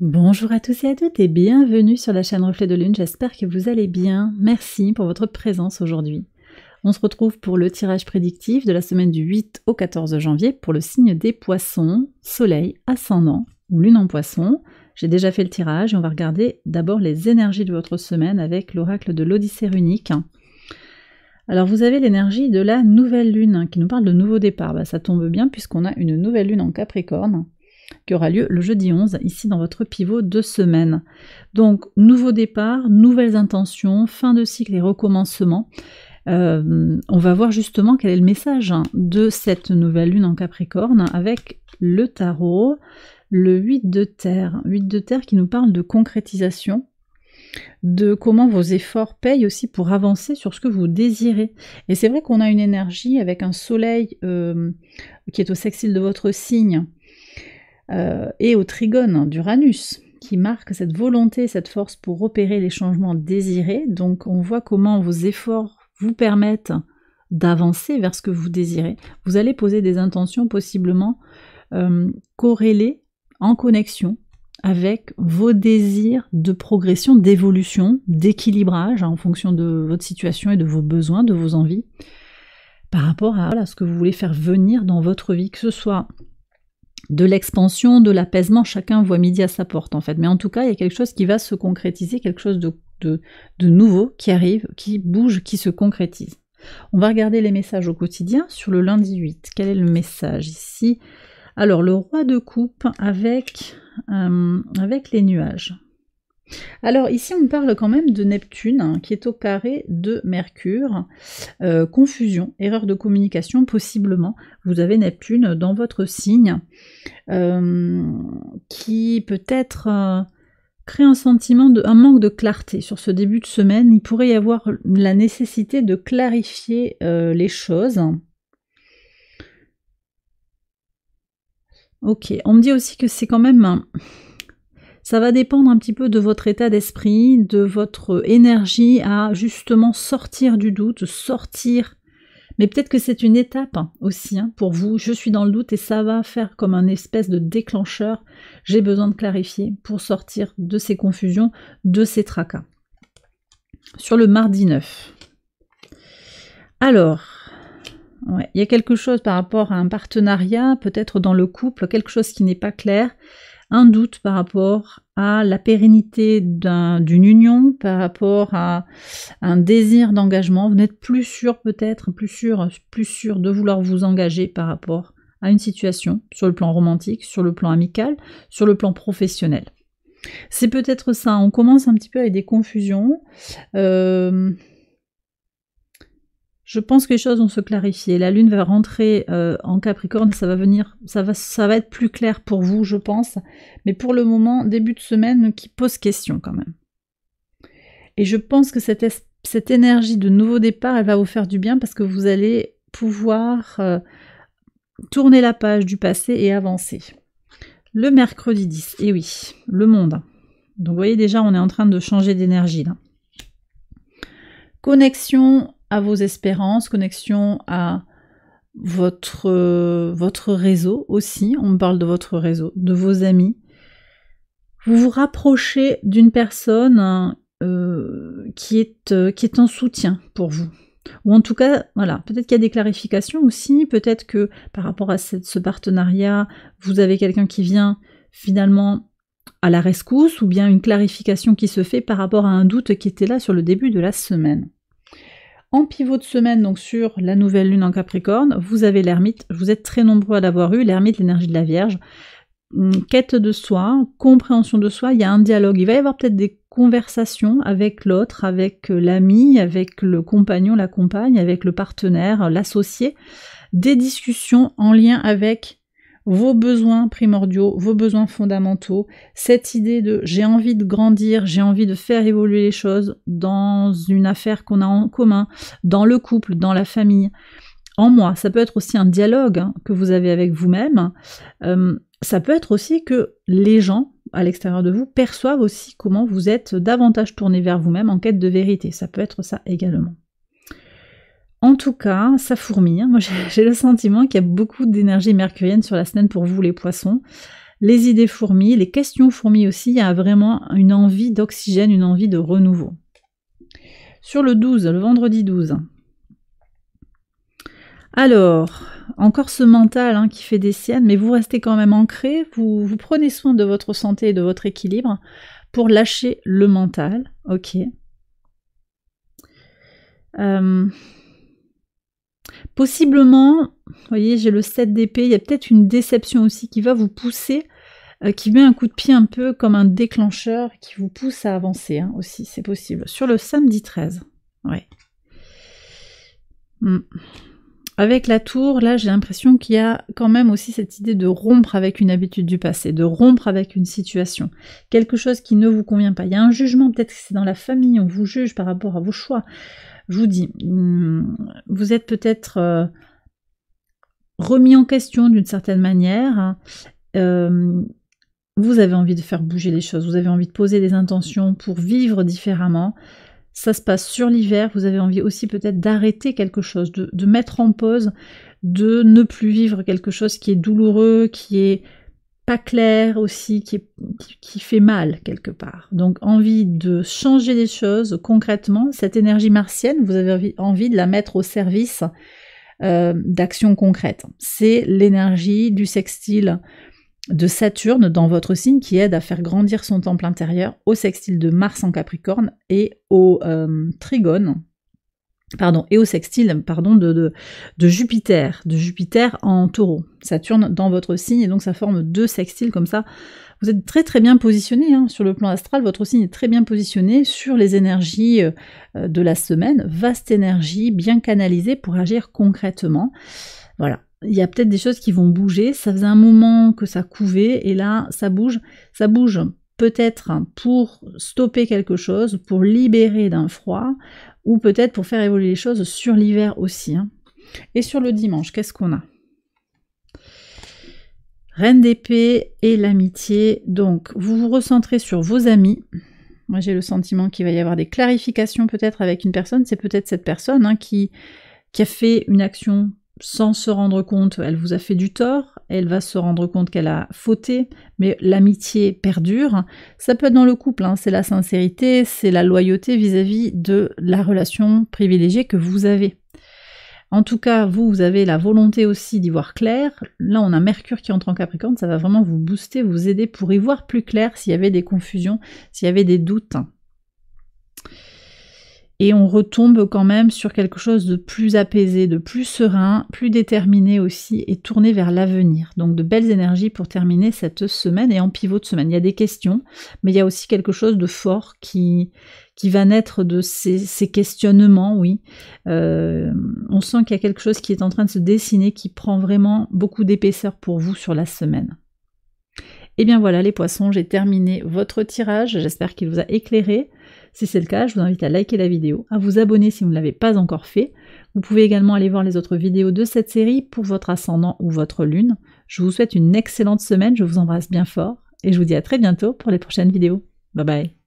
Bonjour à tous et à toutes et bienvenue sur la chaîne Reflet de Lune, j'espère que vous allez bien. Merci pour votre présence aujourd'hui. On se retrouve pour le tirage prédictif de la semaine du 8 au 14 janvier pour le signe des poissons, soleil, ascendant ou lune en poisson. J'ai déjà fait le tirage et on va regarder d'abord les énergies de votre semaine avec l'oracle de l'Odyssée runique. Alors vous avez l'énergie de la nouvelle lune hein, qui nous parle de nouveau départ. Bah, ça tombe bien puisqu'on a une nouvelle lune en Capricorne qui aura lieu le jeudi 11, ici dans votre pivot de semaine. Donc, nouveau départ, nouvelles intentions, fin de cycle et recommencement. Euh, on va voir justement quel est le message hein, de cette nouvelle lune en Capricorne avec le tarot, le 8 de terre. 8 de terre qui nous parle de concrétisation, de comment vos efforts payent aussi pour avancer sur ce que vous désirez. Et c'est vrai qu'on a une énergie avec un soleil euh, qui est au sextile de votre signe, euh, et au trigone d'Uranus, qui marque cette volonté, cette force pour opérer les changements désirés. Donc on voit comment vos efforts vous permettent d'avancer vers ce que vous désirez. Vous allez poser des intentions possiblement euh, corrélées en connexion avec vos désirs de progression, d'évolution, d'équilibrage hein, en fonction de votre situation et de vos besoins, de vos envies, par rapport à ce que vous voulez faire venir dans votre vie, que ce soit de l'expansion, de l'apaisement, chacun voit midi à sa porte en fait. Mais en tout cas, il y a quelque chose qui va se concrétiser, quelque chose de, nouveau qui arrive, qui bouge, qui se concrétise. On va regarder les messages au quotidien sur le lundi 8. Quel est le message ici Alors, le roi de coupe avec, euh, avec les nuages. Alors ici on parle quand même de Neptune hein, qui est au carré de Mercure. Euh, confusion, erreur de communication possiblement. Vous avez Neptune dans votre signe euh, qui peut-être euh, crée un sentiment de un manque de clarté sur ce début de semaine. Il pourrait y avoir la nécessité de clarifier les choses. Ok, on me dit aussi que c'est quand même ça va dépendre un petit peu de votre état d'esprit, de votre énergie à justement sortir du doute, sortir. Mais peut-être que c'est une étape hein, aussi hein, pour vous. Je suis dans le doute et ça va faire comme un espèce de déclencheur. J'ai besoin de clarifier pour sortir de ces confusions, de ces tracas. Sur le mardi 9. Alors, Il y a quelque chose par rapport à un partenariat, peut-être dans le couple, quelque chose qui n'est pas clair un doute par rapport à la pérennité d'une union, par rapport à un désir d'engagement. Vous n'êtes plus sûr peut-être, plus sûr, plus sûr de vouloir vous engager par rapport à une situation, sur le plan romantique, sur le plan amical, sur le plan professionnel. C'est peut-être ça, on commence un petit peu avec des confusions. Euh, je pense que les choses vont se clarifier. La Lune va rentrer euh, en Capricorne, ça va venir, ça va, ça va être plus clair pour vous, je pense. Mais pour le moment, début de semaine qui pose question quand même. Et je pense que cette, énergie de nouveau départ, elle va vous faire du bien parce que vous allez pouvoir euh, tourner la page du passé et avancer. Le mercredi 10, et oui, le monde. Donc vous voyez déjà, on est en train de changer d'énergie là. Connexion à vos espérances, connexion à votre, euh, votre réseau aussi, on parle de votre réseau, de vos amis. Vous vous rapprochez d'une personne euh, qui, est, euh, qui est en soutien pour vous. Ou en tout cas, voilà, peut-être qu'il y a des clarifications aussi, peut-être que par rapport à ce partenariat, vous avez quelqu'un qui vient finalement à la rescousse, ou bien une clarification qui se fait par rapport à un doute qui était là sur le début de la semaine. En pivot de semaine, donc sur la nouvelle lune en Capricorne, vous avez l'ermite. Vous êtes très nombreux à l'avoir eu, l'ermite, l'énergie de la Vierge. Hum, quête de soi, compréhension de soi, il y a un dialogue. Il va y avoir peut-être des conversations avec l'autre, avec euh, l'ami, avec le compagnon, la compagne, avec le partenaire, euh, l'associé. Des discussions en lien avec vos besoins primordiaux, vos besoins fondamentaux, cette idée de j'ai envie de grandir, j'ai envie de faire évoluer les choses dans une affaire qu'on a en commun, dans le couple, dans la famille, en moi. Ça peut être aussi un dialogue hein, que vous avez avec vous-même. Euh, ça peut être aussi que les gens à l'extérieur de vous perçoivent aussi comment vous êtes davantage tourné vers vous-même en quête de vérité. Ça peut être ça également. En tout cas, ça fourmille. Moi, j'ai le sentiment qu'il y a beaucoup d'énergie mercurienne sur la semaine pour vous, les poissons. Les idées fourmillent, les questions fourmillent aussi. Il y a vraiment une envie d'oxygène, une envie de renouveau. Sur le 12, le vendredi 12. Alors, encore ce mental hein, qui fait des siennes, mais vous restez quand même ancré, vous, vous prenez soin de votre santé et de votre équilibre pour lâcher le mental, ok. Euh, Possiblement, vous voyez, j'ai le 7 d'épée, il y a peut-être une déception aussi qui va vous pousser, euh, qui met un coup de pied un peu comme un déclencheur, qui vous pousse à avancer hein, aussi, c'est possible. Sur le samedi 13, ouais. Hmm. Avec la tour, là, j'ai l'impression qu'il y a quand même aussi cette idée de rompre avec une habitude du passé, de rompre avec une situation, quelque chose qui ne vous convient pas. Il y a un jugement, peut-être que c'est dans la famille, on vous juge par rapport à vos choix, je vous dis, hmm, vous êtes peut-être euh, remis en question d'une certaine manière. Euh, vous avez envie de faire bouger les choses, vous avez envie de poser des intentions pour vivre différemment. Ça se passe sur l'hiver, vous avez envie aussi peut-être d'arrêter quelque chose, de, mettre en pause, de ne plus vivre quelque chose qui est douloureux, qui est pas clair aussi, qui, fait mal quelque part. Donc envie de changer les choses concrètement, cette énergie martienne, vous avez envie de la mettre au service euh, d'actions concrètes. C'est l'énergie du sextile de Saturne dans votre signe qui aide à faire grandir son temple intérieur au sextile de Mars en Capricorne et au euh, trigone pardon, et au sextile pardon, de, de, Jupiter, de Jupiter en taureau. Saturne dans votre signe, et donc ça forme deux sextiles comme ça. Vous êtes très très bien positionné hein, sur le plan astral, votre signe est très bien positionné sur les énergies euh, de la semaine, vaste énergie, bien canalisée pour agir concrètement. Voilà, il y a peut-être des choses qui vont bouger, ça faisait un moment que ça couvait, et là ça bouge, ça bouge peut-être pour stopper quelque chose, pour libérer d'un froid, ou peut-être pour faire évoluer les choses sur l'hiver aussi. Hein. Et sur le dimanche, qu'est-ce qu'on a Reine d'épée et l'amitié. Donc, vous vous recentrez sur vos amis. Moi, j'ai le sentiment qu'il va y avoir des clarifications peut-être avec une personne. C'est peut-être cette personne hein, qui, qui a fait une action sans se rendre compte, elle vous a fait du tort, elle va se rendre compte qu'elle a fauté, mais l'amitié perdure. Ça peut être dans le couple, hein. c'est la sincérité, c'est la loyauté vis-à-vis -vis de la relation privilégiée que vous avez. En tout cas, vous, vous avez la volonté aussi d'y voir clair. Là, on a Mercure qui entre en Capricorne, ça va vraiment vous booster, vous aider pour y voir plus clair s'il y avait des confusions, s'il y avait des doutes et on retombe quand même sur quelque chose de plus apaisé, de plus serein, plus déterminé aussi et tourné vers l'avenir. Donc de belles énergies pour terminer cette semaine et en pivot de semaine. Il y a des questions, mais il y a aussi quelque chose de fort qui, qui va naître de ces, questionnements, oui. Euh, on sent qu'il y a quelque chose qui est en train de se dessiner, qui prend vraiment beaucoup d'épaisseur pour vous sur la semaine. Et eh bien voilà les poissons, j'ai terminé votre tirage, j'espère qu'il vous a éclairé. Si c'est le cas, je vous invite à liker la vidéo, à vous abonner si vous ne l'avez pas encore fait. Vous pouvez également aller voir les autres vidéos de cette série pour votre ascendant ou votre lune. Je vous souhaite une excellente semaine, je vous embrasse bien fort et je vous dis à très bientôt pour les prochaines vidéos. Bye bye